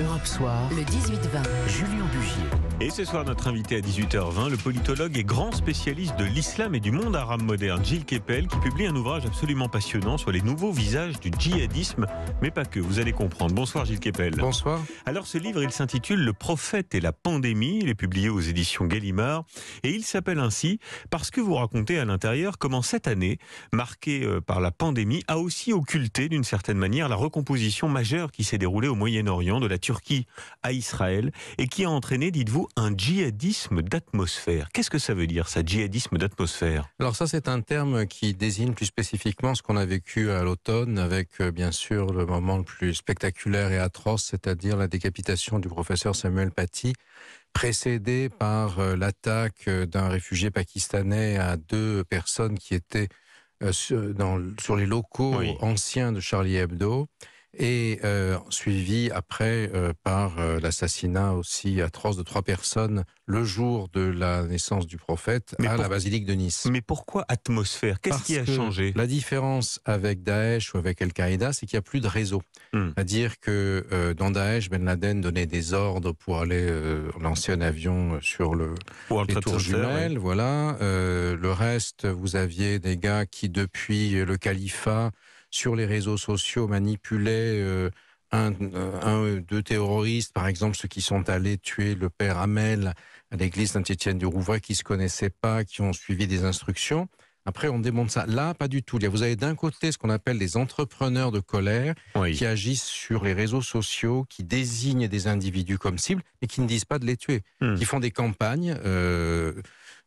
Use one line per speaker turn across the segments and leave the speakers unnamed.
Europe Soir, le 18-20, Julien Bugier.
Et ce soir, notre invité à 18h20, le politologue et grand spécialiste de l'islam et du monde arabe moderne, Gilles Keppel, qui publie un ouvrage absolument passionnant sur les nouveaux visages du djihadisme, mais pas que, vous allez comprendre. Bonsoir Gilles Keppel. Bonsoir. Alors ce livre, il s'intitule Le prophète et la pandémie, il est publié aux éditions Gallimard, et il s'appelle ainsi parce que vous racontez à l'intérieur comment cette année, marquée euh, par la pandémie, a aussi occulté d'une certaine manière la recomposition majeure qui s'est déroulée au Moyen-Orient de la Turquie Turquie à Israël et qui a entraîné, dites-vous, un djihadisme d'atmosphère. Qu'est-ce que ça veut dire, ça, djihadisme d'atmosphère
Alors ça, c'est un terme qui désigne plus spécifiquement ce qu'on a vécu à l'automne avec, euh, bien sûr, le moment le plus spectaculaire et atroce, c'est-à-dire la décapitation du professeur Samuel Paty, précédée par euh, l'attaque euh, d'un réfugié pakistanais à deux personnes qui étaient sur, les locaux anciens de Charlie Hebdo et euh, suivi après euh, par euh, l'assassinat aussi atroce de trois personnes le jour de la naissance du
prophète à la basilique de Nice. Mais pourquoi atmosphère Qu'est-ce qui a changé La
différence avec Daesh ou avec Al-Qaïda, c'est qu'il n'y a plus de réseau. Hmm. C'est-à-dire que dans Daesh, Ben Laden donnait des ordres pour aller lancer un avion sur le, les tours Voilà. le reste, vous aviez des gars qui, depuis le califat, sur les réseaux sociaux manipulaient euh, un, euh, deux terroristes, par exemple ceux qui sont allés tuer le père Hamel à l'église Saint-Étienne du Rouvray, qui ne se connaissaient pas, qui ont suivi des instructions. Après, on démonte ça. Là, pas du tout. Vous avez d'un côté ce qu'on appelle les entrepreneurs de colère qui agissent sur les réseaux sociaux, qui désignent des individus comme cibles et qui ne disent pas de les tuer, Ils hmm. qui font des campagnes. Euh,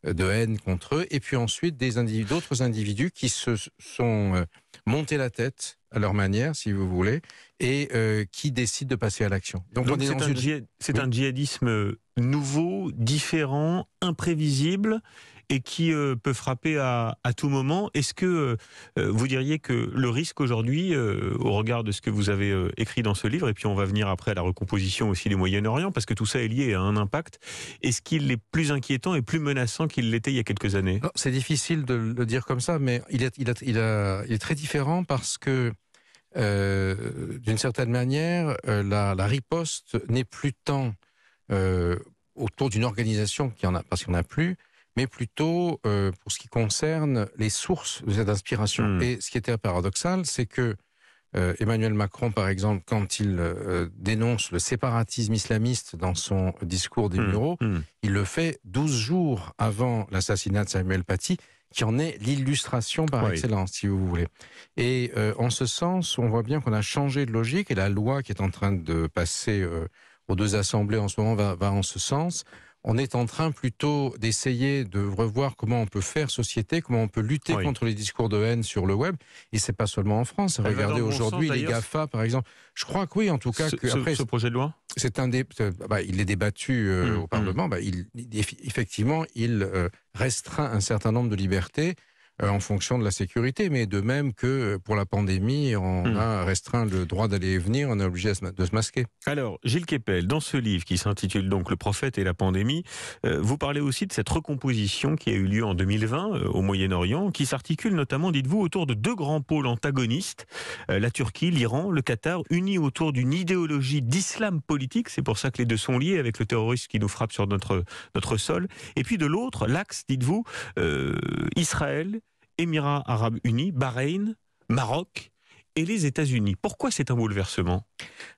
de haine contre eux, et puis ensuite d'autres individus qui se sont euh, montés la tête à leur manière, si vous voulez, et euh, qui décident de passer à l'action. Donc,
c'est un, djihadisme euh, nouveau, différent, imprévisible et qui euh, peut frapper à, tout moment. Est-ce que vous diriez que le risque aujourd'hui, au regard de ce que vous avez écrit dans ce livre, et puis on va venir après à la recomposition aussi du Moyen-Orient, parce que tout ça est lié à un impact, est-ce qu'il est plus inquiétant et plus menaçant qu'il l'était il y a quelques années C'est difficile de le dire comme ça, mais il il est très différent
parce que euh, d'une certaine manière, euh, la, riposte n'est plus tant euh, autour d'une organisation qui en a, parce qu'il n'y en a plus, mais plutôt pour ce qui concerne les sources de cette inspiration. Hmm. Et ce qui était paradoxal, c'est que Emmanuel Macron, par exemple, quand il dénonce le séparatisme islamiste dans son discours des hmm. bureaux, hmm. il le fait 12 jours avant l'assassinat de Samuel Paty, qui en est l'illustration par excellence, si vous voulez. Et euh, en ce sens, on voit bien qu'on a changé de logique et la loi qui est en train de passer euh, aux deux assemblées en ce moment va en ce sens on est en train plutôt d'essayer de revoir comment on peut faire société, comment on peut lutter contre les discours de haine sur le web. Et c'est pas seulement en France. Regardez aujourd'hui les GAFA, par exemple. Je crois que oui, en tout cas. après, ce projet de loi c'est un euh, bah, il est débattu euh, mmh, au mmh. Parlement. Bah, effectivement, il euh, restreint un certain nombre de libertés euh, en fonction de la sécurité, mais de même que euh,
pour la pandémie, on hmm. a restreint le droit d'aller et venir, on est obligé de se masquer. Alors, Gilles Kepel, dans ce livre qui s'intitule donc Le prophète et la pandémie, euh, vous parlez aussi de cette recomposition qui a eu lieu en 2020 au Moyen-Orient, qui s'articule notamment, dites-vous, autour de deux grands pôles antagonistes, la Turquie, l'Iran, le Qatar, unis autour d'une idéologie d'islam politique, c'est pour ça que les deux sont liés avec le terrorisme qui nous frappe sur notre, notre sol, et puis de l'autre, l'axe, dites-vous, Israël, Émirats arabes unis, Bahreïn, Maroc et les États-Unis. Pourquoi c'est un bouleversement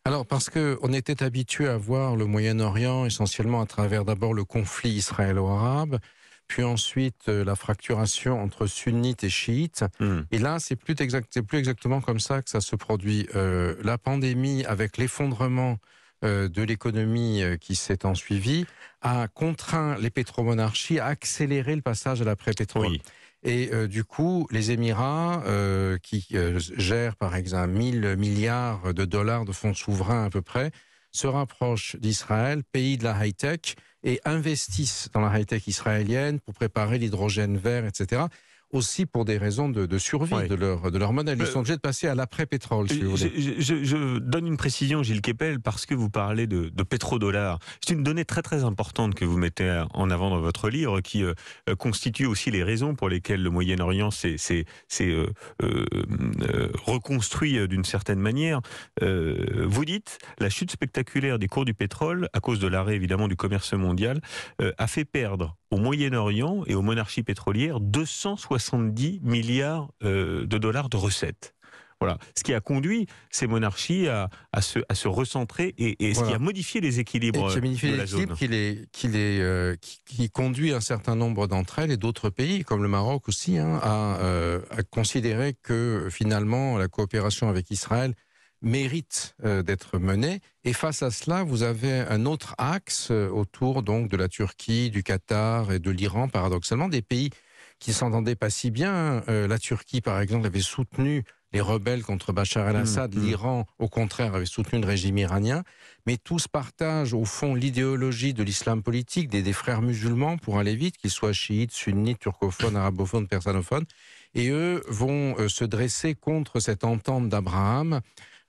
Alors parce qu'on était
habitué à voir le Moyen-Orient essentiellement à travers d'abord le conflit israélo-arabe, puis ensuite euh, la fracturation entre sunnites et chiites. Hmm. Et là, c'est plus, exactement comme ça que ça se produit. Euh, la pandémie, avec l'effondrement euh, de l'économie qui s'est ensuivi, a contraint les pétromonarchies à accélérer le passage à la pétrole et euh, du coup, les Émirats, euh, qui euh, gèrent par exemple 1000 milliards de dollars de fonds souverains à peu près, se rapprochent d'Israël, pays de la high-tech, et investissent dans la high-tech israélienne pour préparer l'hydrogène vert, etc aussi pour des raisons de, survie de, leur, de leur modèle. Ils euh, sont
obligés de passer à l'après-pétrole, si vous voulez. Je, donne une précision, Gilles Kepel, parce que vous parlez de, de C'est une donnée très très importante que vous mettez en avant dans votre livre, qui euh, constitue aussi les raisons pour lesquelles le Moyen-Orient s'est euh, reconstruit d'une certaine manière. vous dites, la chute spectaculaire des cours du pétrole, à cause de l'arrêt évidemment du commerce mondial, a fait perdre au Moyen-Orient et aux monarchies pétrolières 270 milliards euh, de dollars de recettes. Voilà. Ce qui a conduit ces monarchies à, se, à se, recentrer et, ce qui a modifié les équilibres. Et qui a les qui,
qui, conduit un certain nombre d'entre elles et d'autres pays, comme le Maroc aussi, hein, à, euh, à, considérer que finalement la coopération avec Israël mérite euh, d'être menée. Et face à cela, vous avez un autre axe euh, autour donc de la Turquie, du Qatar et de l'Iran, paradoxalement, des pays qui s'entendaient pas si bien. Euh, la Turquie, par exemple, avait soutenu les rebelles contre Bachar el-Assad, mmh, mmh. l'Iran, au contraire, avait soutenu le régime iranien, mais tous partagent au fond l'idéologie de l'islam politique, des, des, frères musulmans, pour aller vite, qu'ils soient chiites, sunnites, turcophones, arabophones, persanophones, et eux vont se dresser contre cette entente d'Abraham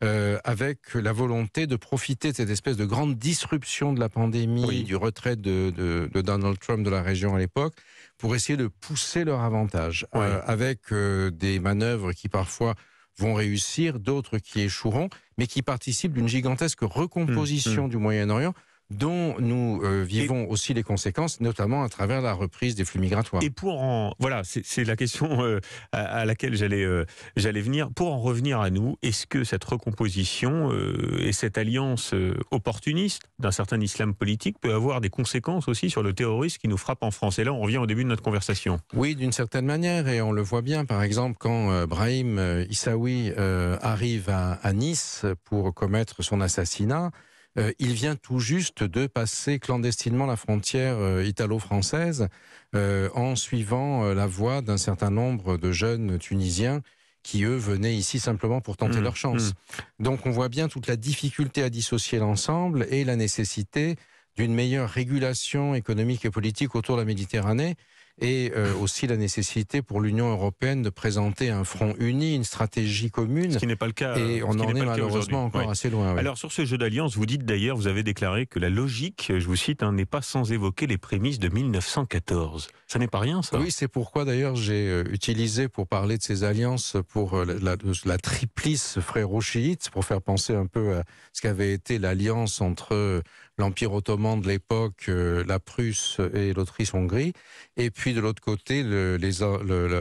euh, avec la volonté de profiter de cette espèce de grande disruption de la pandémie, du retrait de, Donald Trump de la région à l'époque, pour essayer de pousser leur avantage, euh, avec euh, des manœuvres qui parfois vont réussir, d'autres qui échoueront, mais qui participent d'une gigantesque recomposition mmh, mmh. du Moyen-Orient dont nous euh, vivons aussi les conséquences, notamment à travers la reprise des flux
migratoires. Et pour en voilà, c'est la question euh, à, laquelle euh, j'allais venir. Pour en revenir à nous, est-ce que cette recomposition et cette alliance opportuniste d'un certain islam politique peut avoir des conséquences aussi sur le terrorisme qui nous frappe en France Et là, on revient au début de notre conversation.
Oui, d'une certaine manière, et on le voit bien. Par exemple, quand Brahim Issaoui arrive à Nice pour commettre son assassinat. Euh, il vient tout juste de passer clandestinement la frontière euh, italo-française euh, en suivant la voie d'un certain nombre de jeunes Tunisiens qui, eux, venaient ici simplement pour tenter mmh, leur chance. Mmh. Donc on voit bien toute la difficulté à dissocier l'ensemble et la nécessité d'une meilleure régulation économique et politique autour de la Méditerranée et euh, aussi la nécessité pour l'Union européenne de présenter un front uni, une stratégie
commune. Ce qui n'est pas le cas. Et on en est, malheureusement encore assez loin. Alors sur ce jeu d'alliance, vous dites d'ailleurs, vous avez déclaré que la logique, je vous cite, hein, n'est pas sans évoquer les prémices de 1914. Ça n'est pas rien, ça.
Oui, c'est pourquoi d'ailleurs j'ai euh, utilisé pour parler de ces alliances pour euh, la, la, triplice fréro-chiite, pour faire penser un peu à ce qu'avait été l'alliance entre l'Empire ottoman de l'époque, la Prusse et l'Autriche-Hongrie, et puis puis de l'autre côté,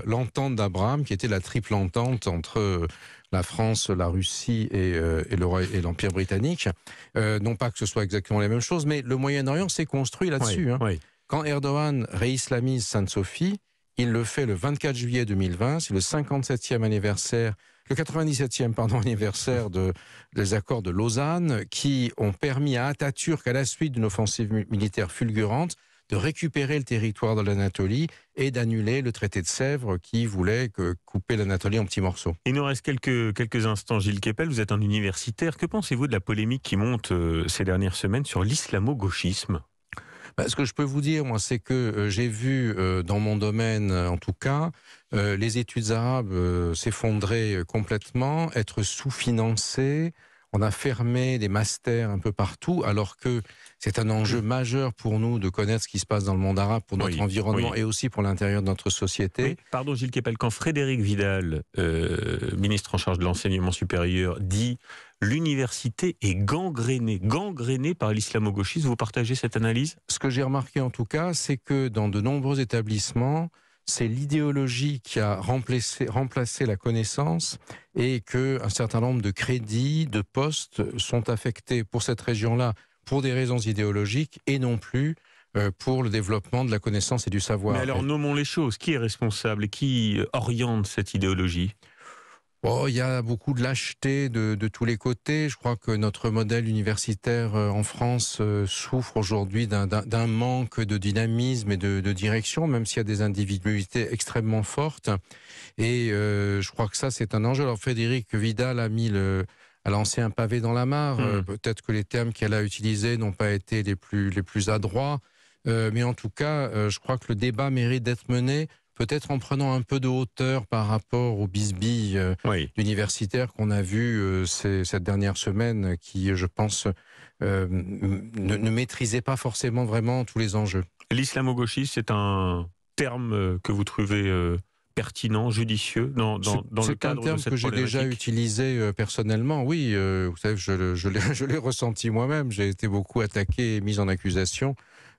l'entente d'Abraham, qui était la triple entente entre euh, la France, la Russie et, euh, et l'Empire britannique. Euh, non pas que ce soit exactement la même chose, mais le Moyen-Orient s'est construit là-dessus. Hein. Quand Erdogan réislamise Sainte-Sophie, il le fait le 24 juillet 2020, c'est le 57e anniversaire le 97e pardon, anniversaire des accords de Lausanne qui ont permis à Atatürk, à la suite d'une offensive militaire fulgurante, de récupérer le territoire de l'Anatolie et d'annuler le traité de Sèvres qui voulait couper l'Anatolie en petits morceaux.
Il nous reste quelques, quelques instants, Gilles Keppel, vous êtes un universitaire. Que pensez-vous de la polémique qui monte euh, ces dernières semaines sur l'islamo-gauchisme bah, ce que je peux vous dire, moi, c'est que euh, j'ai vu euh,
dans mon domaine, en tout cas, les études arabes s'effondrer complètement, être sous-financées, on a fermé des masters un peu partout, alors que c'est un enjeu majeur pour nous de connaître ce qui se passe dans le monde arabe, pour notre environnement et aussi pour l'intérieur de notre société.
Pardon Gilles Kepel, quand Frédéric Vidal, euh, ministre en charge de l'enseignement supérieur, dit l'université est gangrénée, gangrénée par l'islamo-gauchisme, vous partagez cette analyse Ce que j'ai remarqué en tout cas, c'est que dans de nombreux
établissements, c'est l'idéologie qui a remplacé, la connaissance et qu'un certain nombre de crédits, de postes sont affectés pour cette région-là pour des raisons idéologiques et non plus euh, pour le développement de la connaissance et du savoir. Mais alors
nommons les choses. Qui est responsable et qui euh, oriente cette idéologie il
y a beaucoup de lâcheté de, tous les côtés. Je crois que notre modèle universitaire euh, en France euh, souffre aujourd'hui d'un manque de dynamisme et de, direction, même s'il y a des individualités extrêmement fortes. Et euh, je crois que ça, c'est un enjeu. Alors Frédéric Vidal a lancé un pavé dans la mare. Hmm. Peut-être que les termes qu'elle a utilisés n'ont pas été les plus, adroits. mais en tout cas, je crois que le débat mérite d'être mené peut-être en prenant un peu de hauteur par rapport aux bisbilles euh, universitaire universitaires qu'on a vu euh, cette dernière semaine, qui, je pense, euh, ne, maîtrisait maîtrisaient pas forcément vraiment tous les enjeux.
L'islamo-gauchisme, c'est un terme que vous trouvez pertinent, judicieux dans, dans, le cadre de cette C'est un terme que j'ai déjà
utilisé personnellement, oui. vous savez, je, je l'ai ressenti moi-même. J'ai été beaucoup attaqué et mis en accusation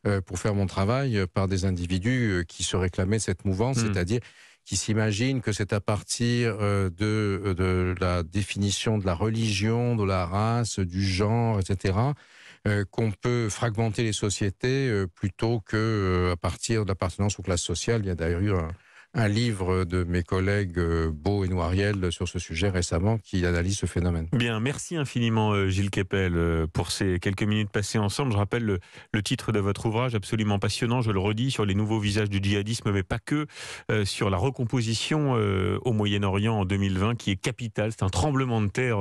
euh, pour faire mon travail euh, par des individus euh, qui se réclamaient cette mouvance, hmm. c'est-à-dire qui s'imaginent que c'est à partir de, la définition de la religion, de la race, du genre, etc., qu'on peut fragmenter les sociétés plutôt que à partir de l'appartenance aux classes sociales. Il y a d'ailleurs eu un un livre de mes collègues euh, Beau et Noiriel sur ce sujet récemment qui analyse ce phénomène.
Bien, merci infiniment euh, Gilles Kepel euh, pour ces quelques minutes passées ensemble. Je rappelle le, titre de votre ouvrage absolument passionnant, je le redis, sur les nouveaux visages du djihadisme, mais pas que, sur la recomposition au Moyen-Orient en 2020 qui est capitale. C'est un tremblement de terre,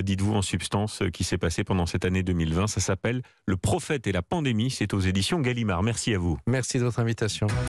dites-vous en substance, qui s'est passé pendant cette année 2020. Ça s'appelle Le prophète et la pandémie. C'est aux éditions Gallimard. Merci à vous.
Merci de votre invitation.